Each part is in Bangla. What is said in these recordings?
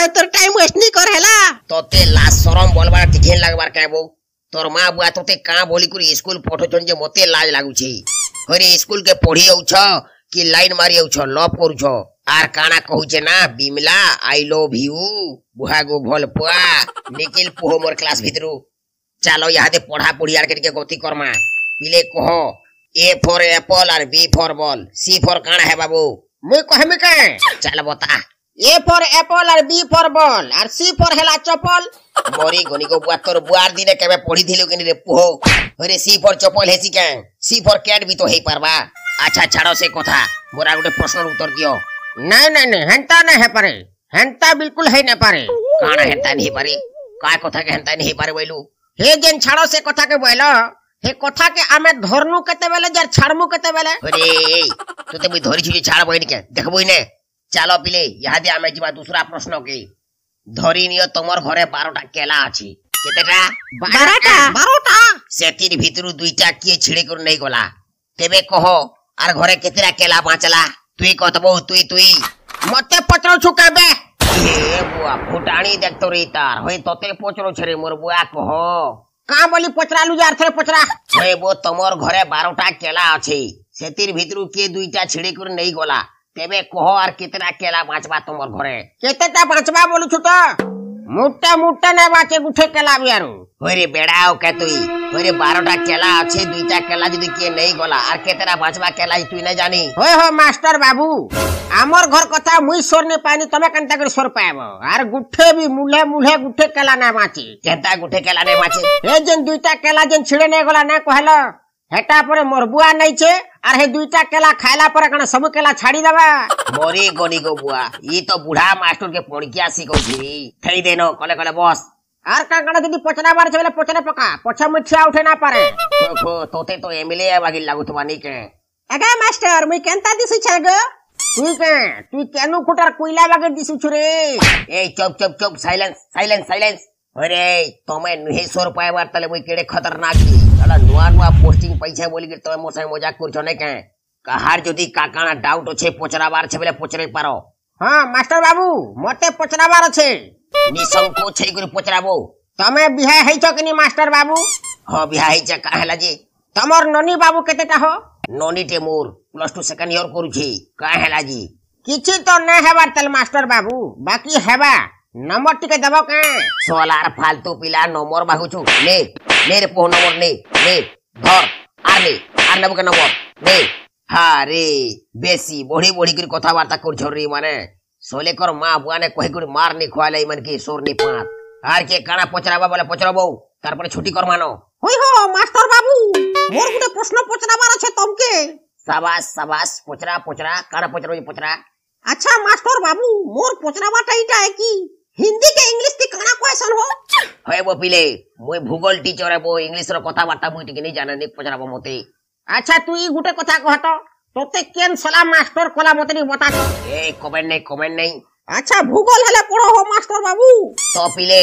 কথা তোর টাইম ওয়েস্ট নি কর হেলা তোতে লাজ শরম বলবার ঘিন লাগবার কে বউ তোর মা বুয়া তোতে কাঁ বলি করে স্কুল পঠোছন যে মতে লাজ লাগুছে হরে স্কুল কে পড়ি আউছ কি লাইন মারি আউছ লভ করুছ আর কানা কহুছে না বিমলা আই লভ ইউ বুহা গো ভল পোয়া নিখিল পুহ মোর ক্লাস ভিতরু চালো ইহাতে পড়া পড়ি আর কে গতি করমা পিলে কহ এ ফর অ্যাপল আর B for ball C for কানা হে বাবু মুই কহমি কাঁ চাল বতা এ ফর অ্যাপল আর বি ফর বল আর সি ফর হেলা চপল মরি গনি গো বুয়া তোর বুয়ার দিনে কেবে পড়িছিলু কিনি রে পুহ হরে সি ফর চপল হেসি কেন সি ফর ক্যাট বি তো হেই পারবা আচ্ছা ছাড়ো সে কথা মোরা গোটে প্রশ্নর উত্তর দিও নাই নাই নাই হেনতা না হে পারে হেনতা বিলকুল হেই না পারে কানা হেনতা নি পারে काय কথা কে হেনতা নি হেই পারে বইলু হে জেন ছাড়ো সে কথা কে বইল হে কথা কে আমি ধরনু কেতে বেলে যার ছাড়মু কেতে বেলে আরে তুই তো মুই ধরিছি ছাড় বইনি কে দেখবই না চালো পিলে ইহাদে আমি যা দুসরা প্রশ্ন কি ধরি নিও তোমার ঘরে বারোটা কেলা আছে কেতেটা বারোটা বারোটা সেতির ভিতরু দুইটা কি ছিঁড়ে করে নেই গলা তেবে কহ আর ঘরে কেতেটা কেলা বাঁচলা তুই কত বউ তুই তুই মতে পচরছু ছুকাবে হে বুয়া ফুটানি দেখতো রে তার হই তোতে পচরছে রে মোর বুয়া কহ কাঁ বলি পচরালু যার থরে পচরা হে বো তোমার ঘরে বারোটা কেলা আছে সেতির ভিতর কে দুইটা ছিঁড়ে করে নেই গলা ତେବେ କୁହ ଆର୍ କେତେଟା କେଲା ବାঁচବା ତୁମର ଘରେ କେତେଟା ବାঁচବା ବୋଲୁଛୁ ତ ମୁଟା ମୁଟା ନେ ବାକେ ଗୁଠେ କେଲା ବି ଆରୁ ହଇରେ ବେଡ଼ା ଆଉ କେ ତୁଇ ହଇରେ ବାରଟା କେଲା ଅଛି ଦୁଇଟା କେଲା ଯଦି କିଏ ନେଇ ଗଲା ଆର୍ କେତେଟା ବାঁচବା କେଲା ତୁଇ ନାଇଁ ଜାନି ହଏ ହୋ ମାଷ୍ଟର ବାବୁ ଆମର ଘର କଥା ମୁଇଁ ସୋର ନେ ପାଇନି ତମେ କେନ୍ତା କରି ସୋର ପାଇବ ଆର୍ ଗୁଠେ ବି ମୁହେ ମୁହେ ଗୁଠେ କେଲା ନା ବାଁଚି କେନ୍ତା ଗୁଠେ କେଲା ନେ ବାଁଚି ଏ ଯେନ୍ ଦୁଇଟା କେଲା ଯେନ୍ ଛିଡ଼େ ନେଇ ଗଲା ନା କହିଲ হেটা পরে মোর বুয়া নাইছে আর হে দুইটা কেলা খাইলা পরে কেন সব কেলা ছাড়ি দেবা মরি গনি গো বুয়া ই তো বুড়া মাস্টর কে পড়কি আসি কইছি ঠেই দেন কলে কলে বস আর কান কান যদি পচনা মারছে বলে পচনা পকা পছা মুঠিয়া উঠে না পারে খো তোতে তো এমএলএ বাগি লাগু তোমা নিকে আগা মাস্টার মুই কেনতা দিছি ছাগো তুই কে তুই কেন কোটার কইলা বাগে দিছিছ রে এই চুপ চুপ চুপ সাইলেন্স সাইলেন্স সাইলেন্স અરે તમે નહીં પાયવાર તલે કોઈ કેડે ହେଲା ନୂଆ ନୂଆ ପୋଷ୍ଟିଂ પોસ્ટિંગ ବୋଲିକିରି ତମେ ମୋ ସାଙ୍ଗେ ମଜାକ କରୁଛ ନାଇଁ ને କାହାର ଯଦି જોદી କାଣା ଡାଉଟ୍ ଅଛେ પોચરાવાર છે ବୋଲେ પોચરાઈ ପାର ହଁ માસ્ટર ବାବୁ મોટે પોચરાવાર ଅଛେ નિસંકોચ થઈ કરી પોચરાબો તમે બિહાય હઈଛ કે ની ବାବୁ ହଁ ବିହା ହେଇଛେ କାଁ ହେଲା ଯେ જી ନନି ବାବୁ બાબુ કેતેટા ନନିଟେ ମୋର টেমুর ଟୁ টু সেকেন্ড ইয়ার କାଁ ହେଲା ଯେ କିଛି ତ ନାଇଁ হেবার ତାହେଲେ মাস্টার ବାବୁ ବାକି ହେବା নম্বর টিকে দেব কে সোলার ফালতু পিলা নম্বর মাগুছু নে নে রে পোহ নম্বর নে নে ধর আর নে আর নেব কে নম্বর নে হারে বেশি বড়ি বড়ি করে কথাবার্তা করছ রে মানে সোলেকর মা বুয়ানে কহি করে মার নি খোয়ালে মানে কি সোর নি পাঁত আর কে কানা পচরাবা বলে পচরাবো তারপরে ছুটি করমানো হই হো মাস্টার বাবু মোর গুটে প্রশ্ন পচরাবার আছে তমকে সাবাস সাবাস পচরা পচরা কানা পচরা পচরা আচ্ছা মাস্টার বাবু মোর পচরাবাটা এটা কি ହିନ୍ଦୀ କେ ଇଂଲିଶ ତି କାଣା କହିସନ ହୋ ହଏ ବୋ ପିଲେ ମୁଇଁ ଭୂଗୋଳ ଟିଚର ବୋ ଇଂଲିଶ ର କଥାବାର୍ତ୍ତା ମୁଇଁ ଟିକେ ନେଇ ଜାଣନି ପଚରାବ ମତେ ଆଚ୍ଛା ତୁଇ ଗୋଟେ କଥା କହ ତ তোতে কেন সালা মাস্টার কলা মতে নি বতা এই কমেন্ট নাই কমেন্ট নাই আচ্ছা ভূগোল হলে পড়ো হো মাস্টার বাবু তো পিলে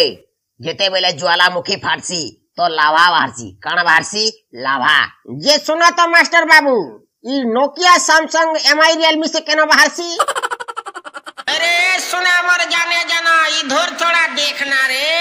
যেতে বেলে জ্বালামুখী ফাটছি তো লাভা বাহারছি কাণ বাহারছি লাভা যে শুনো তো মাস্টার বাবু ই নোকিয়া স্যামসাং এমআই রিয়েলমি সে কেন বাহারছি सुना मर जाने जाना इधर थोड़ा देखना रे